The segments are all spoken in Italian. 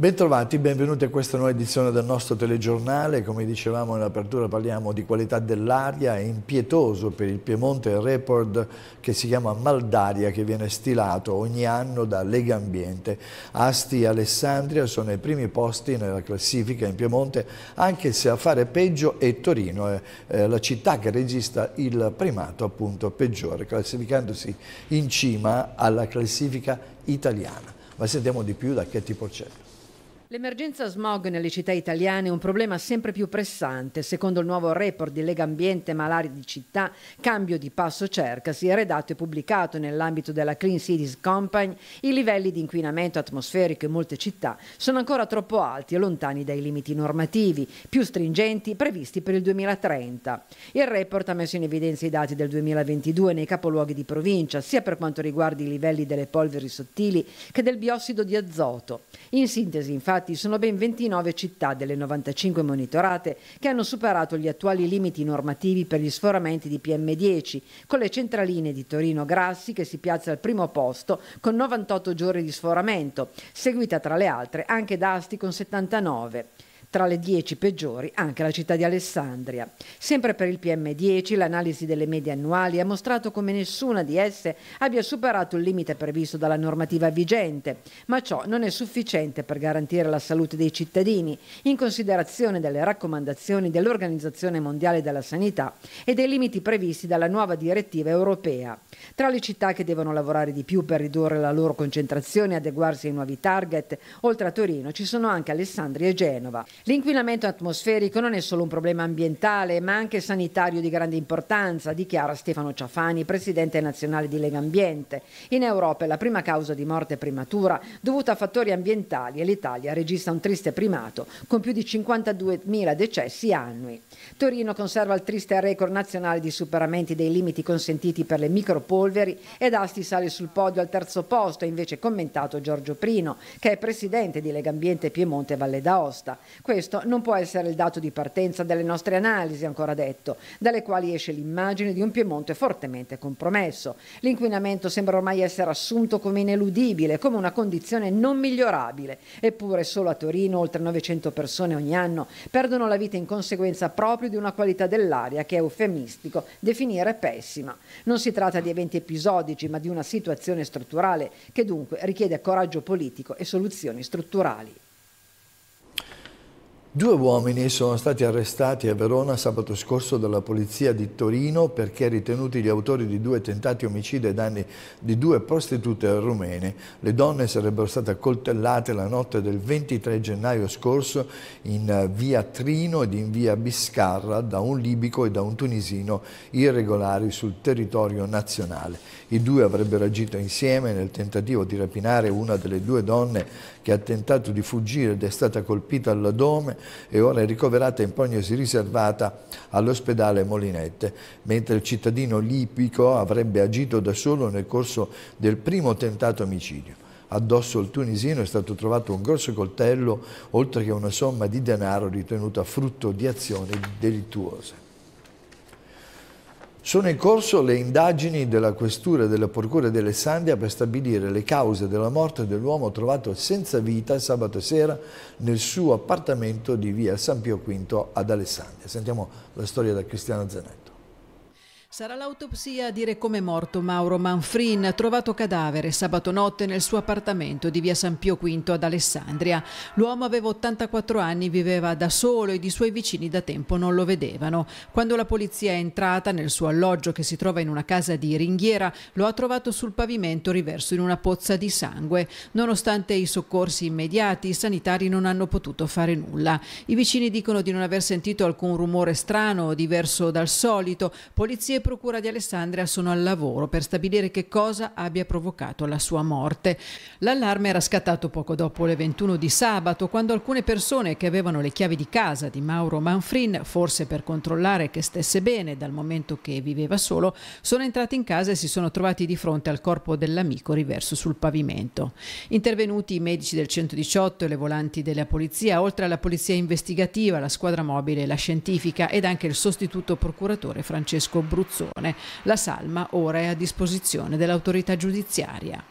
Bentrovati, benvenuti a questa nuova edizione del nostro telegiornale. Come dicevamo in apertura parliamo di qualità dell'aria, è impietoso per il Piemonte il report che si chiama Maldaria che viene stilato ogni anno da Lega Ambiente. Asti e Alessandria sono ai primi posti nella classifica in Piemonte anche se a fare peggio è Torino, è la città che registra il primato appunto peggiore classificandosi in cima alla classifica italiana. Ma sentiamo di più da che tipo c'è. L'emergenza smog nelle città italiane è un problema sempre più pressante. Secondo il nuovo report di Lega Ambiente Malari di Città, Cambio di Passo Cerca, si è redatto e pubblicato nell'ambito della Clean Cities Company, i livelli di inquinamento atmosferico in molte città sono ancora troppo alti e lontani dai limiti normativi, più stringenti previsti per il 2030. Il report ha messo in evidenza i dati del 2022 nei capoluoghi di provincia, sia per quanto riguarda i livelli delle polveri sottili che del biossido di azoto. In sintesi, infatti, stati sono ben 29 città delle 95 monitorate che hanno superato gli attuali limiti normativi per gli sforamenti di PM10, con le centraline di Torino Grassi che si piazza al primo posto con 98 giorni di sforamento, seguita tra le altre anche da Asti con 79. Tra le 10 peggiori anche la città di Alessandria. Sempre per il PM10, l'analisi delle medie annuali ha mostrato come nessuna di esse abbia superato il limite previsto dalla normativa vigente, ma ciò non è sufficiente per garantire la salute dei cittadini, in considerazione delle raccomandazioni dell'Organizzazione Mondiale della Sanità e dei limiti previsti dalla nuova direttiva europea. Tra le città che devono lavorare di più per ridurre la loro concentrazione e adeguarsi ai nuovi target, oltre a Torino ci sono anche Alessandria e Genova. L'inquinamento atmosferico non è solo un problema ambientale, ma anche sanitario di grande importanza, dichiara Stefano Ciafani, presidente nazionale di Lega Ambiente. In Europa è la prima causa di morte prematura dovuta a fattori ambientali e l'Italia registra un triste primato con più di 52.000 decessi annui. Torino conserva il triste record nazionale di superamenti dei limiti consentiti per le micropolveri ed Asti sale sul podio al terzo posto, invece commentato Giorgio Prino, che è presidente di Lega Ambiente Piemonte Valle d'Aosta. Questo non può essere il dato di partenza delle nostre analisi, ancora detto, dalle quali esce l'immagine di un Piemonte fortemente compromesso. L'inquinamento sembra ormai essere assunto come ineludibile, come una condizione non migliorabile. Eppure solo a Torino oltre 900 persone ogni anno perdono la vita in conseguenza proprio di una qualità dell'aria che è eufemistico definire pessima. Non si tratta di eventi episodici, ma di una situazione strutturale che dunque richiede coraggio politico e soluzioni strutturali. Due uomini sono stati arrestati a Verona sabato scorso dalla polizia di Torino perché ritenuti gli autori di due tentati omicidi ai danni di due prostitute rumene. Le donne sarebbero state accoltellate la notte del 23 gennaio scorso in eh, via Trino ed in via Biscarra da un libico e da un tunisino irregolari sul territorio nazionale. I due avrebbero agito insieme nel tentativo di rapinare una delle due donne che ha tentato di fuggire ed è stata colpita all'addome e ora è ricoverata in prognosi riservata all'ospedale Molinette, mentre il cittadino lipico avrebbe agito da solo nel corso del primo tentato omicidio. Addosso al tunisino è stato trovato un grosso coltello, oltre che una somma di denaro ritenuta frutto di azioni delittuose. Sono in corso le indagini della Questura e della Procura di Alessandria per stabilire le cause della morte dell'uomo trovato senza vita sabato sera nel suo appartamento di via San Pio V ad Alessandria. Sentiamo la storia da Cristiano Zanetto. Sarà l'autopsia a dire come è morto Mauro Manfrin, trovato cadavere sabato notte nel suo appartamento di via San Pio V ad Alessandria. L'uomo aveva 84 anni, viveva da solo ed i suoi vicini da tempo non lo vedevano. Quando la polizia è entrata nel suo alloggio che si trova in una casa di Ringhiera, lo ha trovato sul pavimento riverso in una pozza di sangue. Nonostante i soccorsi immediati, i sanitari non hanno potuto fare nulla. I vicini dicono di non aver sentito alcun rumore strano o diverso dal solito. Polizie Procura di Alessandria sono al lavoro per stabilire che cosa abbia provocato la sua morte. L'allarme era scattato poco dopo le 21 di sabato, quando alcune persone che avevano le chiavi di casa di Mauro Manfrin, forse per controllare che stesse bene dal momento che viveva solo, sono entrati in casa e si sono trovati di fronte al corpo dell'amico riverso sul pavimento. Intervenuti i medici del 118 e le volanti della polizia, oltre alla polizia investigativa, la squadra mobile, la scientifica ed anche il sostituto procuratore Francesco Bruzzini Cozzone. La salma ora è a disposizione dell'autorità giudiziaria.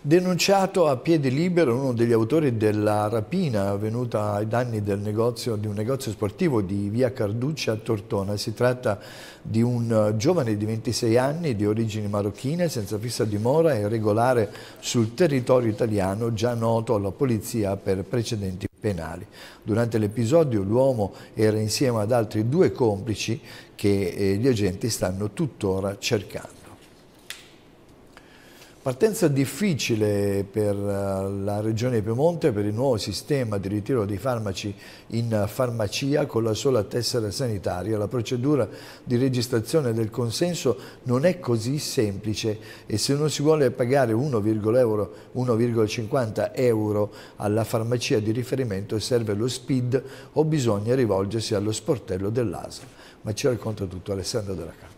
Denunciato a piede libero uno degli autori della rapina avvenuta ai danni negozio, di un negozio sportivo di via Carduccia a Tortona. Si tratta di un giovane di 26 anni di origini marocchine senza fissa dimora e regolare sul territorio italiano già noto alla polizia per precedenti penali. Durante l'episodio l'uomo era insieme ad altri due complici che eh, gli agenti stanno tuttora cercando. Partenza difficile per eh, la Regione Piemonte per il nuovo sistema di ritiro dei farmaci in farmacia con la sola tessera sanitaria. La procedura di registrazione del consenso non è così semplice e se non si vuole pagare 1,50 euro alla farmacia di riferimento e serve lo SPID o bisogna rivolgersi allo sportello dell'ASA. Ma ci racconta tutto Alessandro Della Carta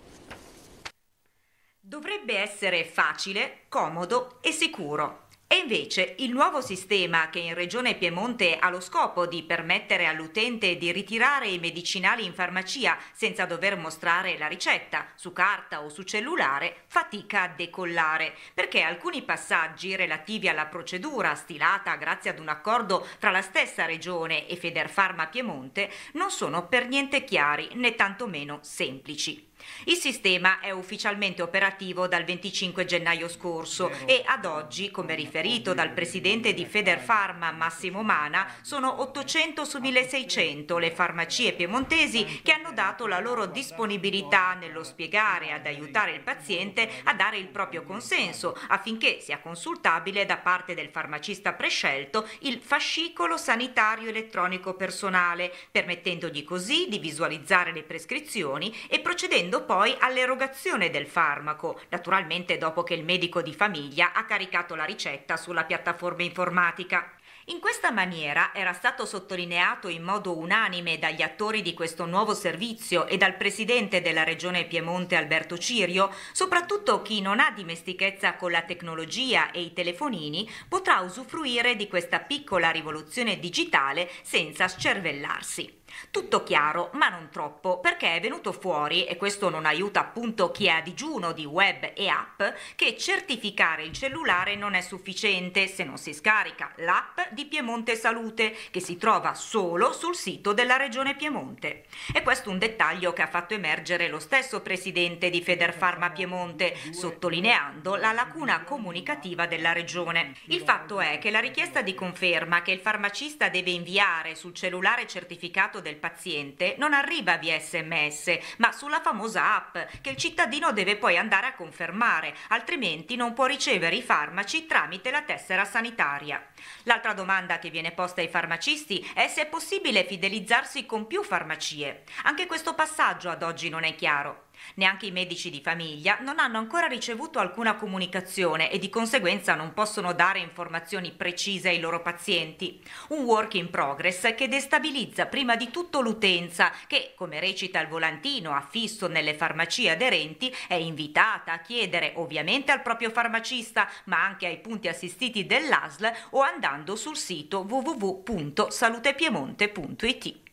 dovrebbe essere facile, comodo e sicuro. E invece il nuovo sistema che in Regione Piemonte ha lo scopo di permettere all'utente di ritirare i medicinali in farmacia senza dover mostrare la ricetta su carta o su cellulare fatica a decollare perché alcuni passaggi relativi alla procedura stilata grazie ad un accordo tra la stessa Regione e Federfarma Piemonte non sono per niente chiari né tantomeno semplici. Il sistema è ufficialmente operativo dal 25 gennaio scorso e ad oggi, come riferito dal presidente di Federfarma Massimo Mana, sono 800 su 1600 le farmacie piemontesi che hanno dato la loro disponibilità nello spiegare ad aiutare il paziente a dare il proprio consenso affinché sia consultabile da parte del farmacista prescelto il fascicolo sanitario elettronico personale, permettendogli così di visualizzare le prescrizioni e procedendo procedendo poi all'erogazione del farmaco, naturalmente dopo che il medico di famiglia ha caricato la ricetta sulla piattaforma informatica. In questa maniera era stato sottolineato in modo unanime dagli attori di questo nuovo servizio e dal presidente della regione Piemonte Alberto Cirio, soprattutto chi non ha dimestichezza con la tecnologia e i telefonini potrà usufruire di questa piccola rivoluzione digitale senza scervellarsi. Tutto chiaro, ma non troppo, perché è venuto fuori, e questo non aiuta appunto chi è a digiuno di web e app, che certificare il cellulare non è sufficiente se non si scarica l'app di Piemonte Salute, che si trova solo sul sito della Regione Piemonte. E questo è un dettaglio che ha fatto emergere lo stesso presidente di Federfarma Piemonte, sottolineando la lacuna comunicativa della Regione. Il fatto è che la richiesta di conferma che il farmacista deve inviare sul cellulare certificato dato del paziente non arriva via sms, ma sulla famosa app che il cittadino deve poi andare a confermare, altrimenti non può ricevere i farmaci tramite la tessera sanitaria. L'altra domanda che viene posta ai farmacisti è se è possibile fidelizzarsi con più farmacie. Anche questo passaggio ad oggi non è chiaro. Neanche i medici di famiglia non hanno ancora ricevuto alcuna comunicazione e di conseguenza non possono dare informazioni precise ai loro pazienti. Un work in progress che destabilizza prima di tutto l'utenza che, come recita il volantino affisso nelle farmacie aderenti, è invitata a chiedere ovviamente al proprio farmacista ma anche ai punti assistiti dell'ASL o andando sul sito www.salutepiemonte.it.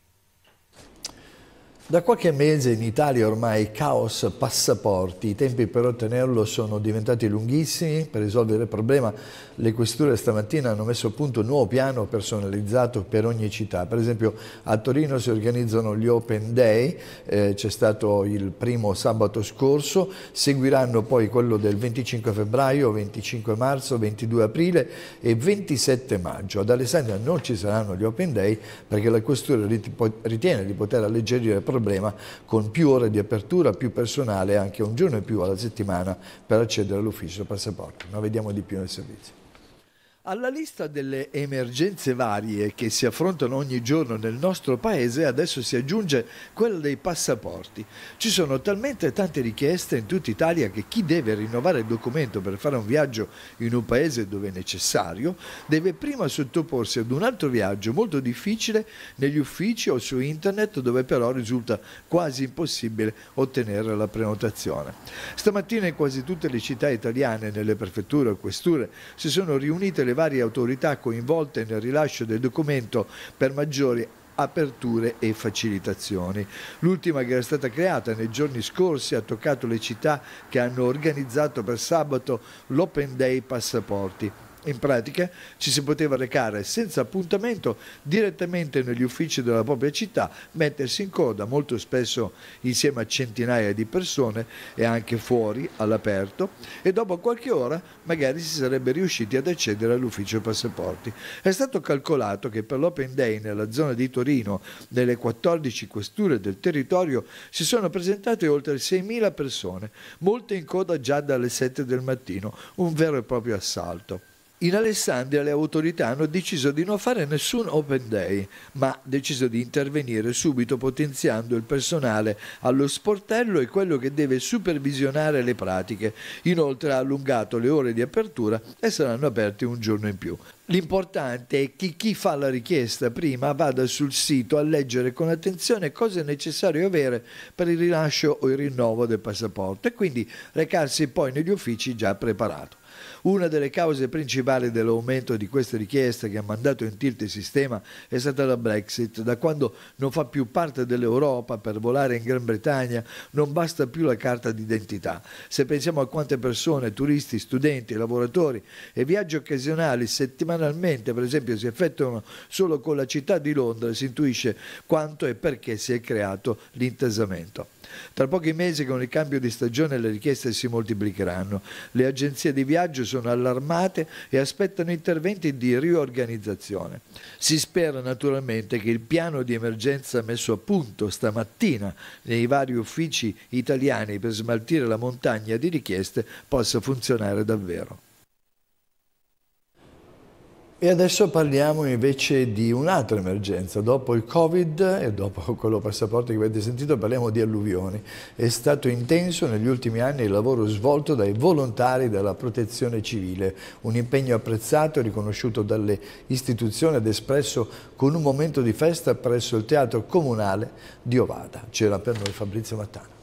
Da qualche mese in Italia ormai caos passaporti, i tempi per ottenerlo sono diventati lunghissimi, per risolvere il problema le questure stamattina hanno messo a punto un nuovo piano personalizzato per ogni città, per esempio a Torino si organizzano gli Open Day, eh, c'è stato il primo sabato scorso, seguiranno poi quello del 25 febbraio, 25 marzo, 22 aprile e 27 maggio. Ad Alessandria non ci saranno gli Open Day perché la questura ritiene di poter alleggerire il problema problema con più ore di apertura, più personale, anche un giorno e più alla settimana per accedere all'ufficio passaporto. Ma vediamo di più nel servizio. Alla lista delle emergenze varie che si affrontano ogni giorno nel nostro paese adesso si aggiunge quella dei passaporti. Ci sono talmente tante richieste in tutta Italia che chi deve rinnovare il documento per fare un viaggio in un paese dove è necessario deve prima sottoporsi ad un altro viaggio molto difficile negli uffici o su internet dove però risulta quasi impossibile ottenere la prenotazione. Stamattina in quasi tutte le città italiane, nelle prefetture o questure, si sono riunite le varie autorità coinvolte nel rilascio del documento per maggiori aperture e facilitazioni. L'ultima che era stata creata nei giorni scorsi ha toccato le città che hanno organizzato per sabato l'Open Day Passaporti. In pratica ci si poteva recare senza appuntamento direttamente negli uffici della propria città, mettersi in coda molto spesso insieme a centinaia di persone e anche fuori all'aperto e dopo qualche ora magari si sarebbe riusciti ad accedere all'ufficio passaporti. È stato calcolato che per l'Open Day nella zona di Torino, nelle 14 questure del territorio, si sono presentate oltre 6.000 persone, molte in coda già dalle 7 del mattino, un vero e proprio assalto. In Alessandria le autorità hanno deciso di non fare nessun open day, ma deciso di intervenire subito potenziando il personale allo sportello e quello che deve supervisionare le pratiche. Inoltre ha allungato le ore di apertura e saranno aperte un giorno in più. L'importante è che chi fa la richiesta prima vada sul sito a leggere con attenzione cosa è necessario avere per il rilascio o il rinnovo del passaporto e quindi recarsi poi negli uffici già preparato. Una delle cause principali dell'aumento di queste richieste che ha mandato in tilt il sistema è stata la Brexit. Da quando non fa più parte dell'Europa per volare in Gran Bretagna non basta più la carta d'identità. Se pensiamo a quante persone, turisti, studenti, lavoratori e viaggi occasionali settimanalmente per esempio si effettuano solo con la città di Londra si intuisce quanto e perché si è creato l'intesamento. Tra pochi mesi con il cambio di stagione le richieste si moltiplicheranno. Le agenzie di viaggio sono allarmate e aspettano interventi di riorganizzazione. Si spera naturalmente che il piano di emergenza messo a punto stamattina nei vari uffici italiani per smaltire la montagna di richieste possa funzionare davvero. E adesso parliamo invece di un'altra emergenza. Dopo il Covid e dopo quello passaporto che avete sentito parliamo di alluvioni. È stato intenso negli ultimi anni il lavoro svolto dai volontari della protezione civile, un impegno apprezzato e riconosciuto dalle istituzioni ed espresso con un momento di festa presso il Teatro Comunale di Ovada. C'era per noi Fabrizio Mattano.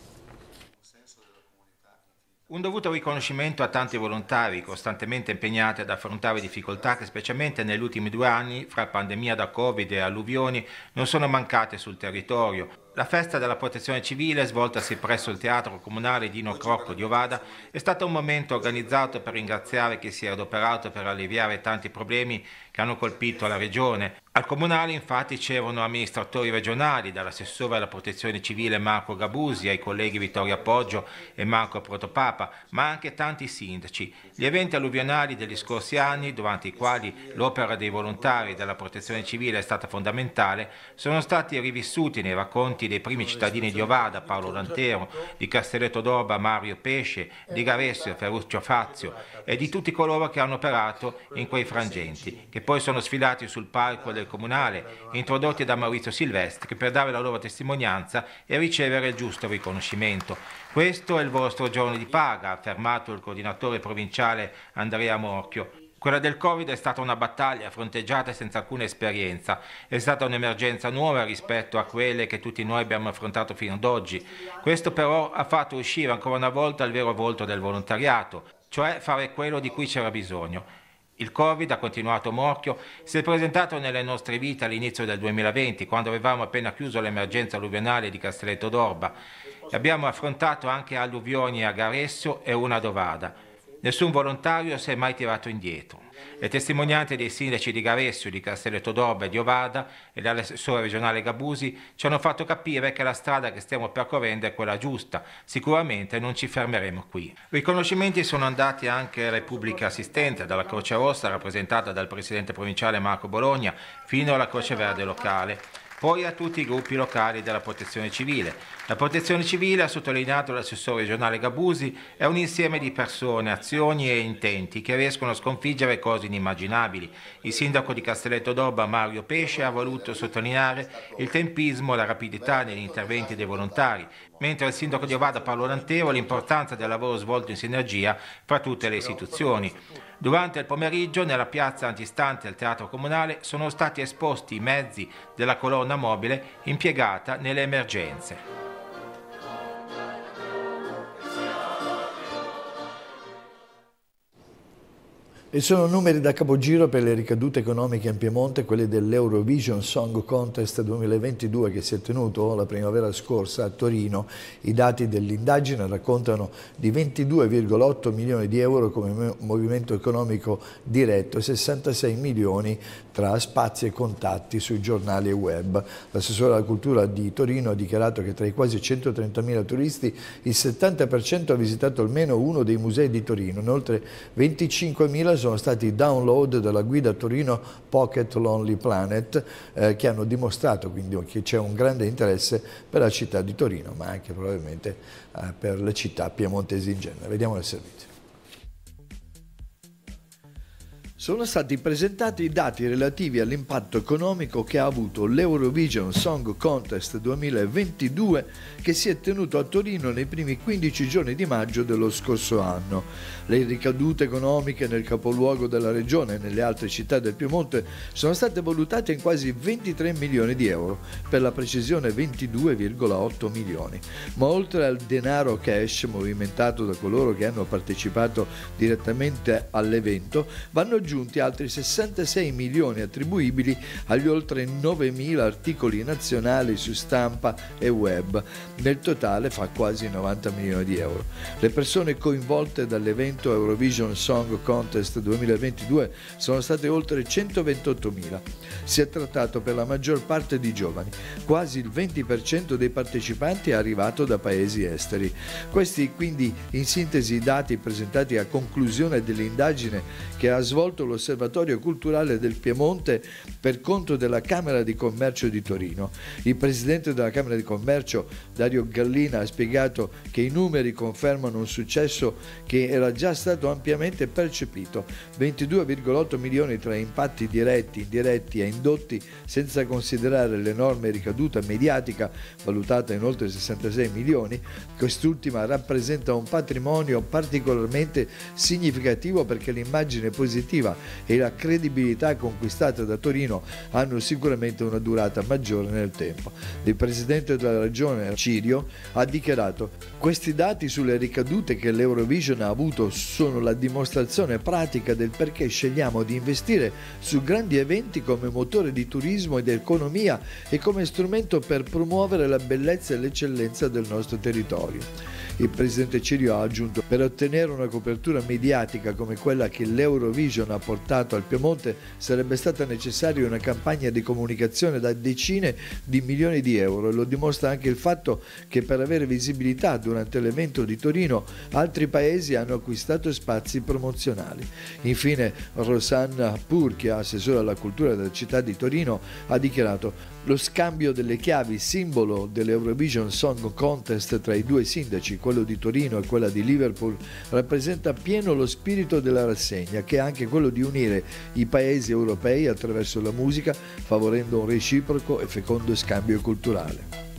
Un dovuto riconoscimento a tanti volontari costantemente impegnati ad affrontare difficoltà che specialmente negli ultimi due anni, fra pandemia da Covid e alluvioni, non sono mancate sul territorio. La festa della protezione civile, svoltasi presso il Teatro Comunale Dino Crocco di Ovada, è stato un momento organizzato per ringraziare chi si è adoperato per alleviare tanti problemi che hanno colpito la regione. Al comunale infatti c'erano amministratori regionali, dall'assessore alla protezione civile Marco Gabusi ai colleghi Vittorio Appoggio e Marco Protopapa, ma anche tanti sindaci. Gli eventi alluvionali degli scorsi anni, durante i quali l'opera dei volontari della protezione civile è stata fondamentale, sono stati rivissuti nei racconti dei primi cittadini di Ovada, Paolo Lantero, di Castelletto d'Oba, Mario Pesce, di Garesso, Ferruccio Fazio e di tutti coloro che hanno operato in quei frangenti, che poi sono sfilati sul palco del del comunale, introdotti da Maurizio Silvestri per dare la loro testimonianza e ricevere il giusto riconoscimento. Questo è il vostro giorno di paga, ha affermato il coordinatore provinciale Andrea Morchio. Quella del Covid è stata una battaglia fronteggiata senza alcuna esperienza, è stata un'emergenza nuova rispetto a quelle che tutti noi abbiamo affrontato fino ad oggi. Questo però ha fatto uscire ancora una volta il vero volto del volontariato, cioè fare quello di cui c'era bisogno. Il Covid ha continuato morchio, si è presentato nelle nostre vite all'inizio del 2020, quando avevamo appena chiuso l'emergenza alluvionale di Castelletto d'Orba. Abbiamo affrontato anche alluvioni a Garesso e una Dovada. Nessun volontario si è mai tirato indietro. Le testimonianze dei sindaci di Garessio, di Castello d'Orba e di Ovada e dell'assessore regionale Gabusi ci hanno fatto capire che la strada che stiamo percorrendo è quella giusta. Sicuramente non ci fermeremo qui. Riconoscimenti sono andati anche alla Repubblica Assistente, dalla Croce Rossa rappresentata dal presidente provinciale Marco Bologna fino alla Croce Verde locale poi a tutti i gruppi locali della protezione civile. La protezione civile, ha sottolineato l'assessore regionale Gabusi, è un insieme di persone, azioni e intenti che riescono a sconfiggere cose inimmaginabili. Il sindaco di Castelletto d'Oba, Mario Pesce, ha voluto sottolineare il tempismo e la rapidità negli interventi dei volontari, mentre il sindaco di Ovada Paolo Lantero l'importanza del lavoro svolto in sinergia fra tutte le istituzioni. Durante il pomeriggio, nella piazza antistante al Teatro Comunale, sono stati esposti i mezzi della colonna mobile impiegata nelle emergenze. E sono numeri da capogiro per le ricadute economiche in Piemonte, quelle dell'Eurovision Song Contest 2022 che si è tenuto la primavera scorsa a Torino. I dati dell'indagine raccontano di 22,8 milioni di euro come movimento economico diretto e 66 milioni tra spazi e contatti sui giornali e web. L'assessore alla cultura di Torino ha dichiarato che tra i quasi 130.000 turisti il 70% ha visitato almeno uno dei musei di Torino, inoltre 25.000 sono sono stati i download della guida Torino Pocket Lonely Planet eh, che hanno dimostrato quindi che c'è un grande interesse per la città di Torino ma anche probabilmente eh, per le città piemontesi in genere. Vediamo il servizio. sono stati presentati i dati relativi all'impatto economico che ha avuto l'Eurovision Song Contest 2022 che si è tenuto a Torino nei primi 15 giorni di maggio dello scorso anno. Le ricadute economiche nel capoluogo della regione e nelle altre città del Piemonte sono state valutate in quasi 23 milioni di euro, per la precisione 22,8 milioni. Ma oltre al denaro cash movimentato da coloro che hanno partecipato direttamente all'evento, vanno giù aggiunti altri 66 milioni attribuibili agli oltre 9.000 articoli nazionali su stampa e web. Nel totale fa quasi 90 milioni di euro. Le persone coinvolte dall'evento Eurovision Song Contest 2022 sono state oltre 128.000. Si è trattato per la maggior parte di giovani. Quasi il 20% dei partecipanti è arrivato da paesi esteri. Questi quindi in sintesi i dati presentati a conclusione dell'indagine che ha svolto fondato l'Osservatorio Culturale del Piemonte per conto della Camera di Commercio di Torino. Il presidente della Camera di Commercio, Dario Gallina, ha spiegato che i numeri confermano un successo che era già stato ampiamente percepito. 22,8 milioni tra impatti diretti, indiretti e indotti, senza considerare l'enorme ricaduta mediatica, valutata in oltre 66 milioni, quest'ultima rappresenta un patrimonio particolarmente significativo perché l'immagine positiva sportiva e la credibilità conquistata da Torino hanno sicuramente una durata maggiore nel tempo. Il presidente della regione Cirio ha dichiarato questi dati sulle ricadute che l'Eurovision ha avuto sono la dimostrazione pratica del perché scegliamo di investire su grandi eventi come motore di turismo ed economia e come strumento per promuovere la bellezza e l'eccellenza del nostro territorio il presidente Cirio ha aggiunto per ottenere una copertura mediatica come quella che l'Eurovision ha portato al Piemonte sarebbe stata necessaria una campagna di comunicazione da decine di milioni di euro e lo dimostra anche il fatto che per avere visibilità durante l'evento di Torino altri paesi hanno acquistato spazi promozionali. Infine Rosanna Pur, che è assessore alla cultura della città di Torino, ha dichiarato lo scambio delle chiavi, simbolo dell'Eurovision Song Contest tra i due sindaci, quello di Torino e quella di Liverpool, rappresenta pieno lo spirito della rassegna, che è anche quello di unire i paesi europei attraverso la musica, favorendo un reciproco e fecondo scambio culturale.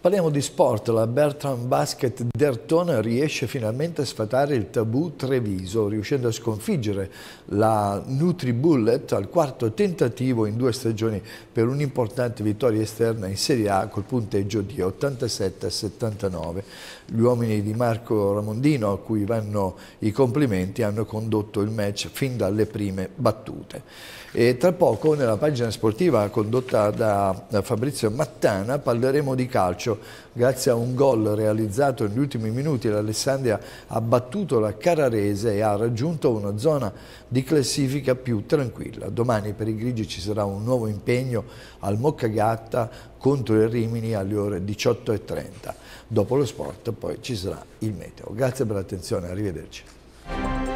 Parliamo di sport, la Bertrand Basket Dertona riesce finalmente a sfatare il tabù Treviso, riuscendo a sconfiggere la Nutri Bullet al quarto tentativo in due stagioni per un'importante vittoria esterna in Serie A col punteggio di 87-79 gli uomini di Marco Ramondino a cui vanno i complimenti hanno condotto il match fin dalle prime battute. E tra poco nella pagina sportiva condotta da Fabrizio Mattana parleremo di calcio. Grazie a un gol realizzato negli ultimi minuti l'Alessandria ha battuto la Cararese e ha raggiunto una zona di classifica più tranquilla. Domani per i grigi ci sarà un nuovo impegno al Moccagatta contro il Rimini alle ore 18.30. Dopo lo sport poi ci sarà il meteo. Grazie per l'attenzione, arrivederci.